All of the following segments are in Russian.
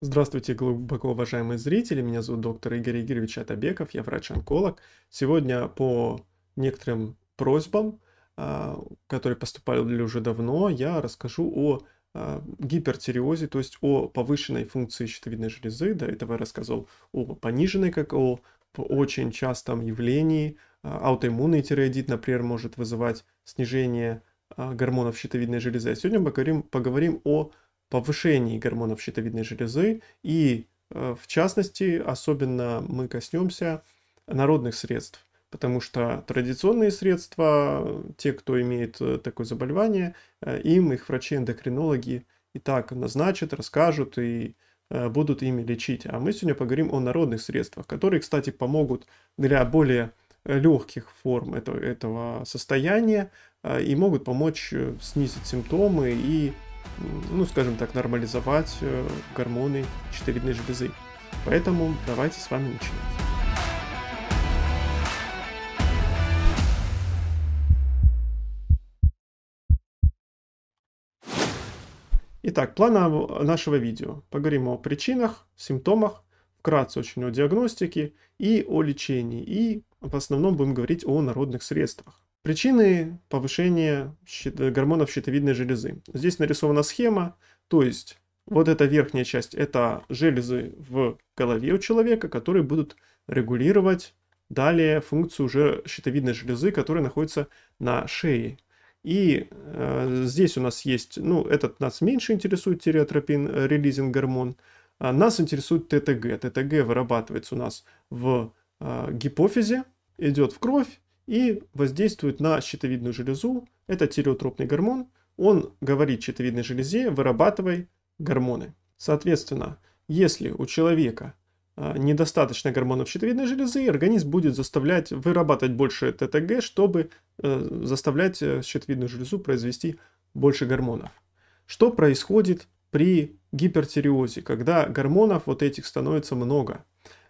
Здравствуйте, глубоко уважаемые зрители. Меня зовут доктор Игорь Игоревич Атабеков, я врач-онколог. Сегодня по некоторым просьбам, а, которые поступали уже давно, я расскажу о а, гипертиреозе, то есть о повышенной функции щитовидной железы. До этого я рассказывал о пониженной, как о очень частом явлении. А, аутоиммунный тиреоидит, например, может вызывать снижение гормонов щитовидной железы. А сегодня мы поговорим, поговорим о повышении гормонов щитовидной железы и, э, в частности, особенно мы коснемся народных средств, потому что традиционные средства, те, кто имеет э, такое заболевание, э, им их врачи-эндокринологи и так назначат, расскажут и будут ими лечить. А мы сегодня поговорим о народных средствах, которые, кстати, помогут для более легких форм этого, этого состояния и могут помочь снизить симптомы и ну, скажем так, нормализовать э, гормоны щитовидной железы. Поэтому давайте с вами начинать. Итак, план нашего видео. Поговорим о причинах, симптомах, вкратце очень о диагностике и о лечении. И в основном будем говорить о народных средствах. Причины повышения гормонов щитовидной железы. Здесь нарисована схема, то есть вот эта верхняя часть – это железы в голове у человека, которые будут регулировать далее функцию уже щитовидной железы, которая находится на шее. И э, здесь у нас есть, ну, этот нас меньше интересует тиреотропин, э, релизинг гормон, а нас интересует ТТГ. ТТГ вырабатывается у нас в э, гипофизе, идет в кровь, и воздействует на щитовидную железу. Это тиреотропный гормон. Он говорит щитовидной железе, вырабатывай гормоны. Соответственно, если у человека а, недостаточно гормонов щитовидной железы, организм будет заставлять вырабатывать больше ТТГ, чтобы э, заставлять э, щитовидную железу произвести больше гормонов. Что происходит при гипертиреозе, когда гормонов вот этих становится много?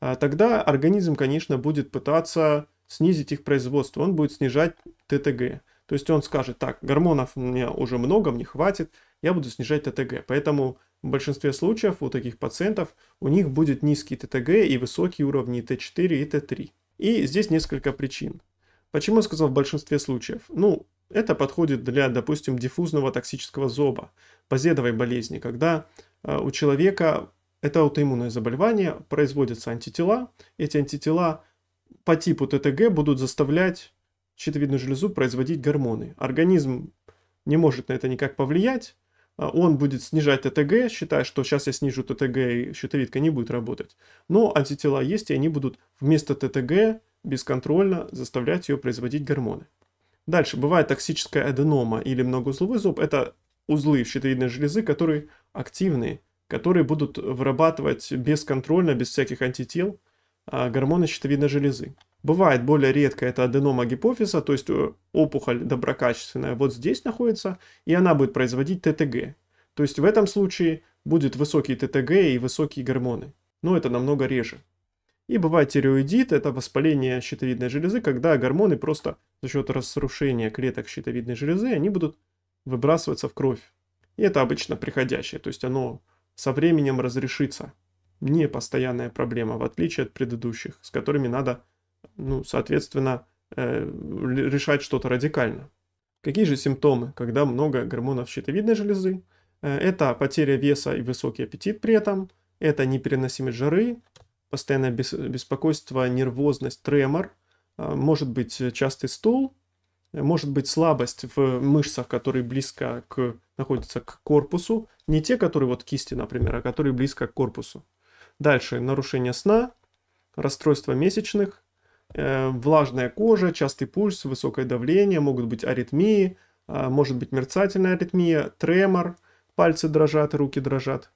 А, тогда организм, конечно, будет пытаться снизить их производство, он будет снижать ТТГ. То есть он скажет, так, гормонов у меня уже много, мне хватит, я буду снижать ТТГ. Поэтому в большинстве случаев у таких пациентов у них будет низкий ТТГ и высокие уровни Т4 и Т3. И здесь несколько причин. Почему я сказал в большинстве случаев? Ну, это подходит для, допустим, диффузного токсического зоба, базедовой болезни, когда э, у человека это аутоиммунное заболевание, производятся антитела, эти антитела по типу ТТГ будут заставлять щитовидную железу производить гормоны. Организм не может на это никак повлиять, а он будет снижать ТТГ, считая, что сейчас я снижу ТТГ, и щитовидка не будет работать. Но антитела есть, и они будут вместо ТТГ бесконтрольно заставлять ее производить гормоны. Дальше, бывает токсическая аденома или многоузловой зуб. Это узлы щитовидной железы, которые активные, которые будут вырабатывать бесконтрольно, без всяких антител, а, гормоны щитовидной железы. Бывает более редко это аденома гипофиза, то есть э, опухоль доброкачественная вот здесь находится, и она будет производить ТТГ. То есть в этом случае будет высокий ТТГ и высокие гормоны, но это намного реже. И бывает тиреоидит, это воспаление щитовидной железы, когда гормоны просто за счет разрушения клеток щитовидной железы, они будут выбрасываться в кровь. И это обычно приходящее, то есть оно со временем разрешится не постоянная проблема, в отличие от предыдущих, с которыми надо, ну, соответственно, э, решать что-то радикально. Какие же симптомы, когда много гормонов щитовидной железы? Э, это потеря веса и высокий аппетит при этом, это непереносимость жары, постоянное беспокойство, нервозность, тремор, э, может быть частый стул, может быть слабость в мышцах, которые близко к, находятся к корпусу, не те, которые вот кисти, например, а которые близко к корпусу. Дальше нарушение сна, расстройство месячных, э, влажная кожа, частый пульс, высокое давление, могут быть аритмии, э, может быть мерцательная аритмия, тремор, пальцы дрожат, руки дрожат.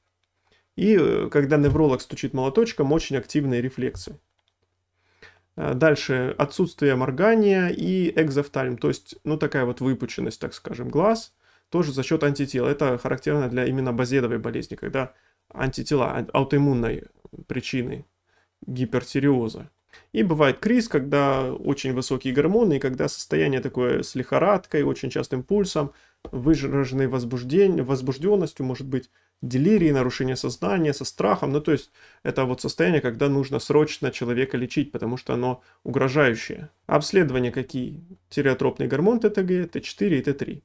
И э, когда невролог стучит молоточком, очень активные рефлексы. Э, дальше отсутствие моргания и экзофтальм, то есть ну такая вот выпученность, так скажем, глаз, тоже за счет антител. Это характерно для именно базедовой болезни, когда антитела, аутоиммунной причиной гипертиреоза. И бывает криз, когда очень высокие гормоны, и когда состояние такое с лихорадкой, очень частым пульсом, выраженной возбужденностью, может быть, делирии, нарушение сознания, со страхом. Ну, то есть, это вот состояние, когда нужно срочно человека лечить, потому что оно угрожающее. Обследование какие? Тиреотропный гормон ТТГ, Т4 и Т3.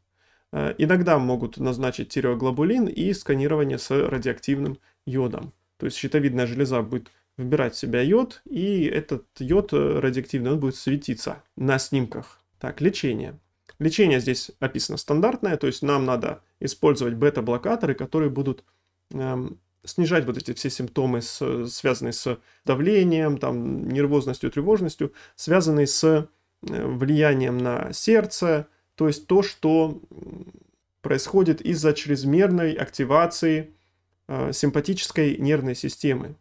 Э, иногда могут назначить тиреоглобулин и сканирование с радиоактивным йодом. То есть щитовидная железа будет выбирать в себя йод, и этот йод э, радиоактивный, он будет светиться на снимках. Так, лечение. Лечение здесь описано стандартное, то есть нам надо использовать бета-блокаторы, которые будут эм, снижать вот эти все симптомы, с, связанные с давлением, там, нервозностью, тревожностью, связанные с э, влиянием на сердце, то есть то, что происходит из-за чрезмерной активации э, симпатической нервной системы.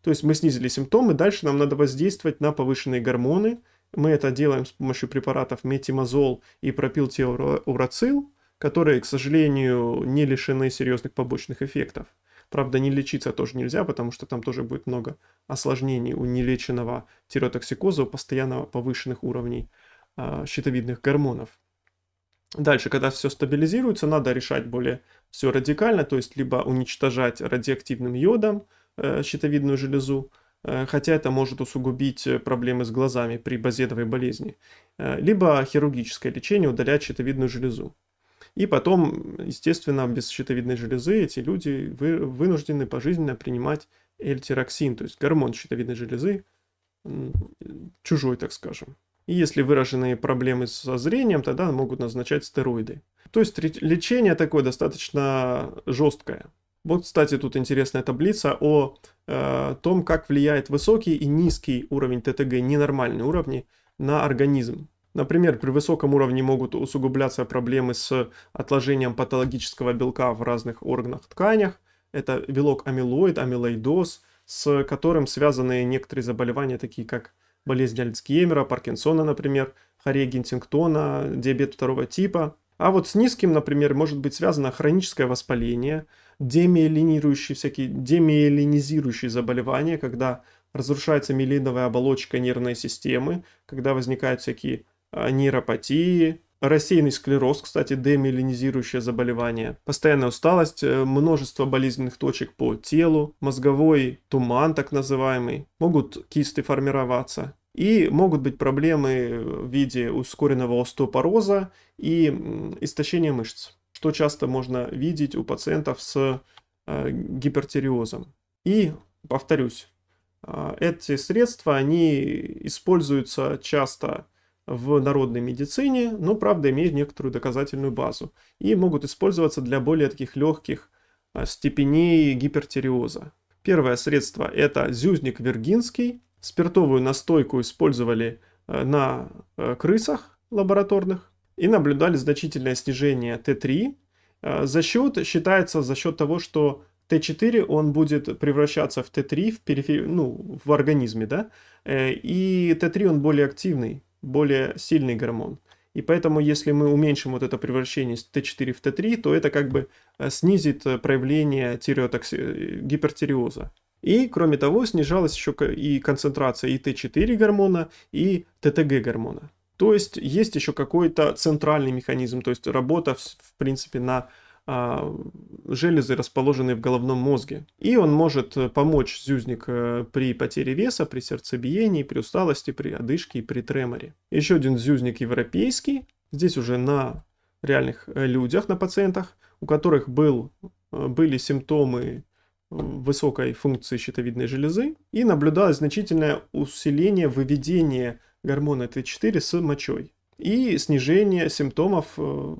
То есть мы снизили симптомы, дальше нам надо воздействовать на повышенные гормоны. Мы это делаем с помощью препаратов метимазол и пропилтиурацил, которые, к сожалению, не лишены серьезных побочных эффектов. Правда, не лечиться тоже нельзя, потому что там тоже будет много осложнений у нелеченного тиреотоксикоза, у постоянного повышенных уровней Э, щитовидных гормонов. Дальше, когда все стабилизируется, надо решать более все радикально, то есть либо уничтожать радиоактивным йодом э, щитовидную железу, э, хотя это может усугубить проблемы с глазами при базедовой болезни, либо хирургическое лечение удалять щитовидную железу. И потом, естественно, без щитовидной железы эти люди вы вынуждены пожизненно принимать эльтироксин, то есть гормон щитовидной железы, чужой, так скажем. И если выраженные проблемы со зрением, тогда могут назначать стероиды. То есть лечение такое достаточно жесткое. Вот, кстати, тут интересная таблица о э, том, как влияет высокий и низкий уровень ТТГ, ненормальные уровни, на организм. Например, при высоком уровне могут усугубляться проблемы с отложением патологического белка в разных органах тканях. Это белок амилоид, амилоидоз, с которым связаны некоторые заболевания, такие как болезнь Альцгеймера, Паркинсона, например, хорея Гентингтона, диабет второго типа. А вот с низким, например, может быть связано хроническое воспаление, демиелинирующие всякие демиелинизирующие заболевания, когда разрушается миелиновая оболочка нервной системы, когда возникают всякие а, нейропатии, Рассеянный склероз, кстати, демиелинизирующее заболевание, постоянная усталость, э, множество болезненных точек по телу, мозговой туман так называемый, могут кисты формироваться, и могут быть проблемы в виде ускоренного остеопороза и истощения мышц, что часто можно видеть у пациентов с э, гипертиреозом. И, повторюсь, э, эти средства, они используются часто в народной медицине, но, правда, имеют некоторую доказательную базу и могут использоваться для более таких легких а, степеней гипертиреоза. Первое средство – это зюзник виргинский. Спиртовую настойку использовали э, на э, крысах лабораторных и наблюдали значительное снижение Т3. Э, за счет, считается за счет того, что Т4 он будет превращаться в Т3 в, перифер... ну, в организме, да, и Т3 он более активный, более сильный гормон. И поэтому, если мы уменьшим вот это превращение с Т4 в Т3, то это как бы э, снизит э, проявление тиреотокси... Э, гипертиреоза. И, кроме того, снижалась еще и концентрация и Т4 гормона, и ТТГ гормона. То есть есть еще какой-то центральный механизм, то есть работа, в принципе, на а, железы, расположенные в головном мозге. И он может э, помочь зюзник э, при потере веса, при сердцебиении, при усталости, при одышке и при треморе. Еще один зюзник европейский, здесь уже на реальных э, людях, на пациентах, у которых был, были симптомы высокой функции щитовидной железы и наблюдалось значительное усиление выведения гормона Т4 с мочой и снижение симптомов, э,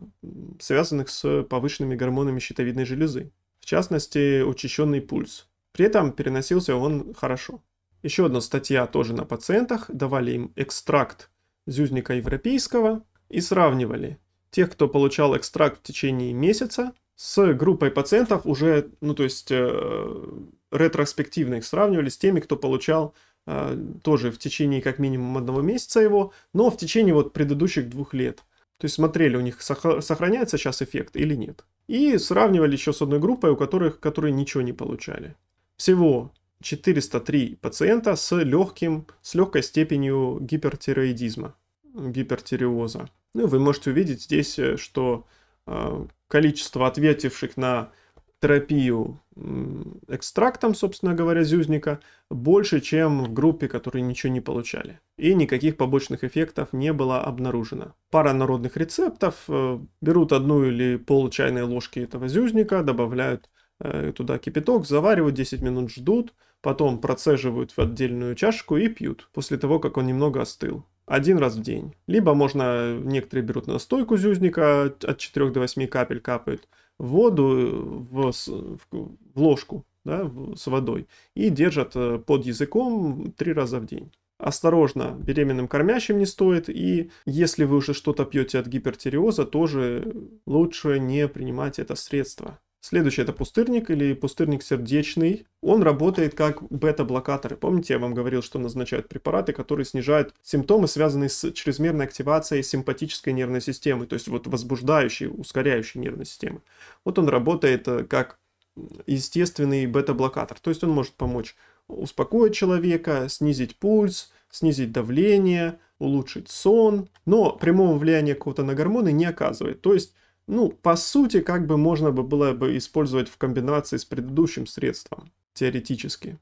связанных с повышенными гормонами щитовидной железы, в частности, учащенный пульс. При этом переносился он хорошо. Еще одна статья тоже на пациентах. Давали им экстракт зюзника европейского и сравнивали тех, кто получал экстракт в течение месяца, с группой пациентов уже, ну то есть э, ретроспективно их сравнивали с теми, кто получал а, тоже в течение как минимум одного месяца его, но в течение вот предыдущих двух лет. То есть смотрели, у них сохраняется сейчас эффект или нет. И сравнивали еще с одной группой, у которых, которые ничего не получали. Всего 403 пациента с, легким, с легкой степенью гипертироидизма, гипертиреоза. Ну, вы можете увидеть здесь, э, что а, количество ответивших на терапию экстрактом, собственно говоря, зюзника, больше, чем в группе, которые ничего не получали. И никаких побочных эффектов не было обнаружено. Пара народных рецептов. Э, берут одну или пол чайной ложки этого зюзника, добавляют э, туда кипяток, заваривают 10 минут, ждут, потом процеживают в отдельную чашку и пьют, после того, как он немного остыл один раз в день. Либо можно, некоторые берут настойку зюзника, от 4 до 8 капель капают, воду э, в, в, в ложку да, с водой и держат э, под языком три раза в день. Осторожно, беременным кормящим не стоит, и если вы уже что-то пьете от гипертиреоза, тоже лучше не принимать это средство. Следующий это пустырник или пустырник сердечный. Он работает как бета блокатор Помните, я вам говорил, что назначают препараты, которые снижают симптомы, связанные с чрезмерной активацией симпатической нервной системы, то есть вот возбуждающей, ускоряющей нервной системы. Вот он работает э, как естественный бета-блокатор, то есть он может помочь успокоить человека, снизить пульс, снизить давление, улучшить сон, но прямого влияния какого-то на гормоны не оказывает. То есть ну, по сути, как бы можно было бы использовать в комбинации с предыдущим средством, теоретически.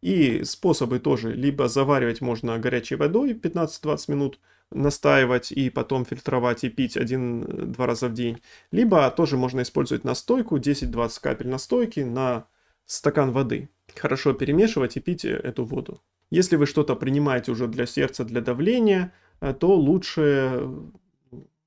И способы тоже, либо заваривать можно горячей водой 15-20 минут, настаивать и потом фильтровать и пить один-два раза в день. Либо тоже можно использовать настойку, 10-20 капель настойки на стакан воды. Хорошо перемешивать и пить э, эту воду. Если вы что-то принимаете уже для сердца, для давления, э, то лучше э,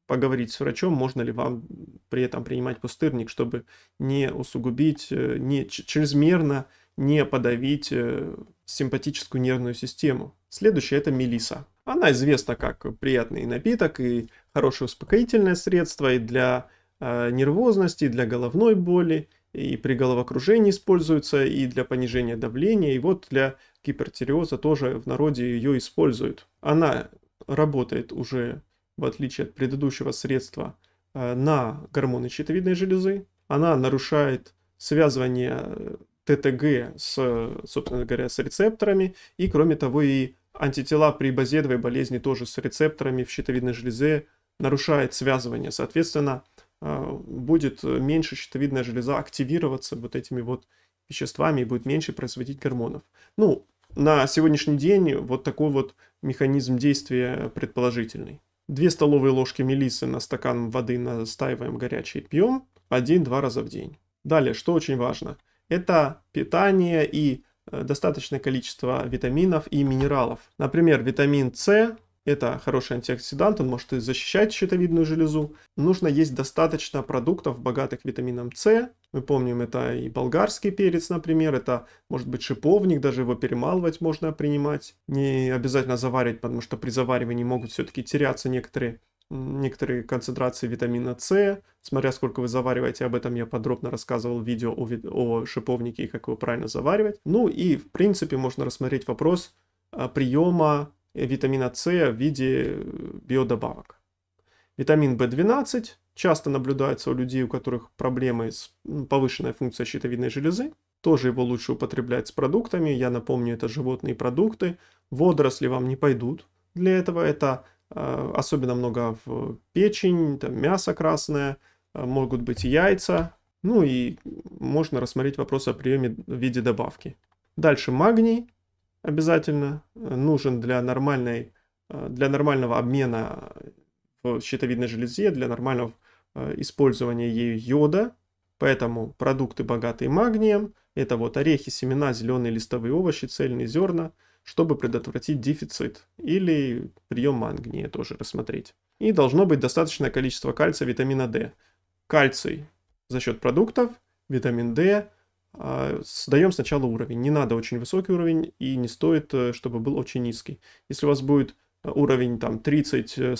поговорить с врачом, можно ли вам при этом принимать пустырник, чтобы не усугубить, э, не чрезмерно не подавить э, симпатическую нервную систему. Следующее это мелиса. Она известна как приятный напиток и хорошее успокоительное средство и для э, нервозности, и для головной боли, и при головокружении используется, и для понижения давления, и вот для гипертиреоза тоже в народе ее используют. Она работает уже в отличие от предыдущего средства, э, на гормоны щитовидной железы. Она нарушает связывание э, ТТГ с, собственно говоря, с рецепторами. И, кроме того, и антитела при базедовой болезни тоже с рецепторами в щитовидной железе нарушает связывание. Соответственно, э, будет меньше щитовидная железа активироваться вот этими вот веществами и будет меньше производить гормонов. Ну, на сегодняшний день вот такой вот механизм действия предположительный. 2 столовые ложки мелисы на стакан воды настаиваем горячей, пьем 1-2 раза в день. Далее, что очень важно, это питание и э, достаточное количество витаминов и минералов. Например, витамин С это хороший антиоксидант, он может и защищать щитовидную железу. Нужно есть достаточно продуктов, богатых витамином С, мы помним, это и болгарский перец, например, это может быть шиповник, даже его перемалывать можно принимать. Не обязательно заваривать, потому что при заваривании могут все-таки теряться некоторые, некоторые концентрации витамина С. Смотря сколько вы завариваете, об этом я подробно рассказывал в видео о, о шиповнике и как его правильно заваривать. Ну и в принципе можно рассмотреть вопрос а, приема э, витамина С в виде э, биодобавок. Витамин В12 часто наблюдается у людей, у которых проблемы с повышенной функцией щитовидной железы. Тоже его лучше употреблять с продуктами. Я напомню, это животные продукты. Водоросли вам не пойдут для этого. Это э, особенно много в печень, там мясо красное, э, могут быть яйца. Ну и можно рассмотреть вопрос о приеме в виде добавки. Дальше магний обязательно э, нужен для, нормальной, э, для нормального обмена в щитовидной железе, для нормального Э, использования ею йода, поэтому продукты, богатые магнием, это вот орехи, семена, зеленые листовые овощи, цельные зерна, чтобы предотвратить дефицит или прием магния тоже рассмотреть. И должно быть достаточное количество кальция, витамина D. Кальций за счет продуктов, витамин D э, сдаем сначала уровень. Не надо очень высокий уровень и не стоит, э, чтобы был очень низкий. Если у вас будет уровень там 30-40,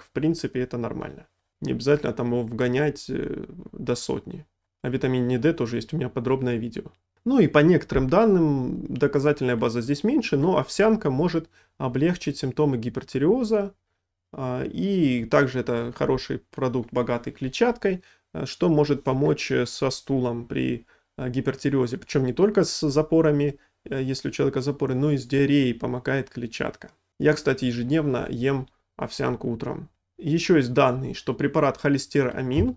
в принципе, это нормально. Не обязательно там его вгонять э, до сотни. О а витамине D тоже есть у меня подробное видео. Ну и по некоторым данным доказательная база здесь меньше, но овсянка может облегчить симптомы гипертиреоза. А, и также это хороший продукт, богатый клетчаткой, э, что может помочь э, со стулом при гипертиреозе. Причем не только с запорами, если у человека запоры, но и с диареей помогает клетчатка. Я, кстати, ежедневно ем овсянку утром. Еще есть данные, что препарат холестерамин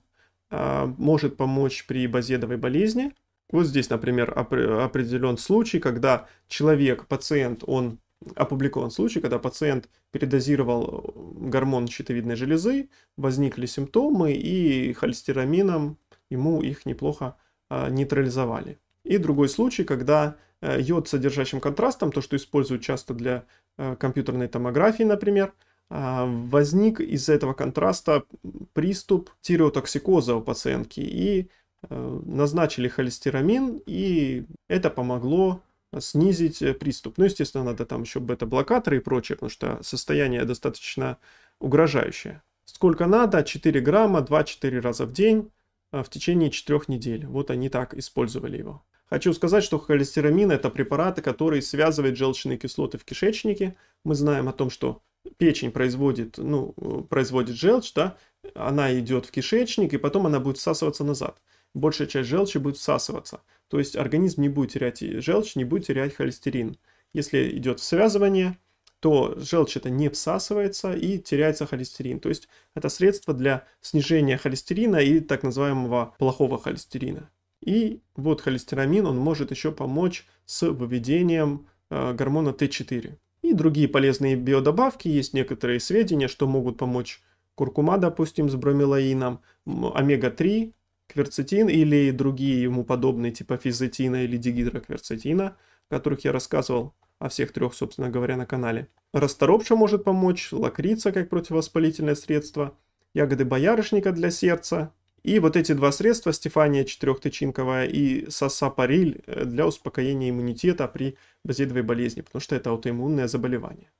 а, может помочь при базедовой болезни. Вот здесь, например, определен случай, когда человек, пациент, он опубликован случай, когда пациент передозировал э, гормон щитовидной железы, возникли симптомы, и холестерамином ему их неплохо а, нейтрализовали. И другой случай, когда э, йод с содержащим контрастом, то, что используют часто для э, компьютерной томографии, например, а, возник из-за этого контраста приступ тиреотоксикоза у пациентки, и э, назначили холестерамин, и это помогло снизить э, приступ. Ну, естественно, надо там еще бета-блокаторы и прочее, потому что состояние достаточно угрожающее. Сколько надо? 4 грамма 2-4 раза в день а, в течение 4 недель. Вот они так использовали его. Хочу сказать, что холестерамин – это препараты, которые связывают желчные кислоты в кишечнике. Мы знаем о том, что печень производит, ну, производит желчь, да, она идет в кишечник, и потом она будет всасываться назад. Большая часть желчи будет всасываться. То есть организм не будет терять желчь, не будет терять холестерин. Если идет связывание, то желчь это не всасывается и теряется холестерин. То есть это средство для снижения холестерина и так называемого плохого холестерина. И вот холестерамин, он может еще помочь с выведением э, гормона Т4 и другие полезные биодобавки. Есть некоторые сведения, что могут помочь куркума, допустим, с бромелаином, омега-3, кверцетин или другие ему подобные, типа физетина или дигидрокверцетина, о которых я рассказывал, о всех трех, собственно говоря, на канале. Расторопша может помочь, лакрица как противовоспалительное средство, ягоды боярышника для сердца, и вот эти два средства, стефания четырехтычинковая и сосапариль, э, для успокоения иммунитета при базидовой болезни, потому что это аутоиммунное заболевание.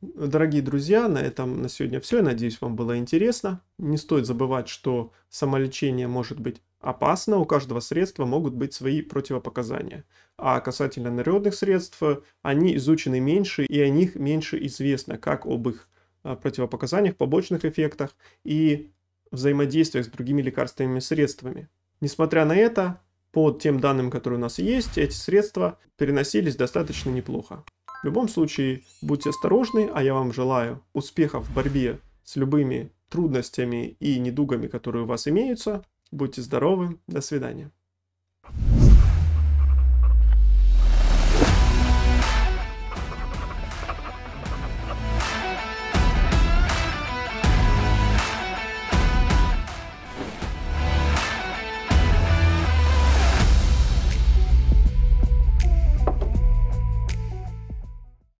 Дорогие друзья, на этом на сегодня все. Я надеюсь, вам было интересно. Не стоит забывать, что самолечение может быть опасно, у каждого средства могут быть свои противопоказания. А касательно народных средств, они изучены меньше и о них меньше известно, как об их э, противопоказаниях, побочных эффектах и взаимодействиях с другими лекарственными средствами. Несмотря на это, по тем данным, которые у нас есть, эти средства переносились достаточно неплохо. В любом случае, будьте осторожны, а я вам желаю успехов в борьбе с любыми трудностями и недугами, которые у вас имеются. Будьте здоровы, до свидания.